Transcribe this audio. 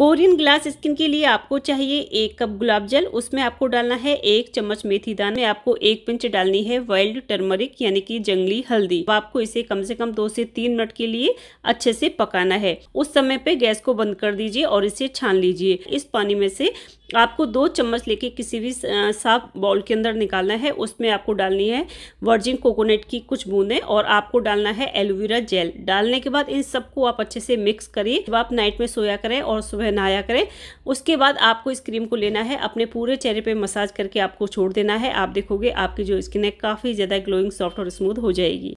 Korean glass skin के लिए आपको चाहिए एक कप गुलाब जल उसमें आपको डालना है एक चम्मच मेथी दान में आपको एक पिंच डालनी है वाइल्ड टर्मरिक यानी कि जंगली हल्दी आपको इसे कम से कम दो से तीन मिनट के लिए अच्छे से पकाना है उस समय पे गैस को बंद कर दीजिए और इसे छान लीजिए इस पानी में से आपको दो चम्मच लेके किसी भी साफ बाउल के अंदर निकालना है उसमें आपको डालनी है वर्जिन कोकोनट की कुछ बूंदें और आपको डालना है एलोवेरा जेल डालने के बाद इन सबको आप अच्छे से मिक्स करिए जब आप नाइट में सोया करें और सुबह नहाया करें उसके बाद आपको इस क्रीम को लेना है अपने पूरे चेहरे पर मसाज करके आपको छोड़ देना है आप देखोगे आपकी जो स्किन है काफ़ी ज़्यादा ग्लोइंग सॉफ्ट और स्मूथ हो जाएगी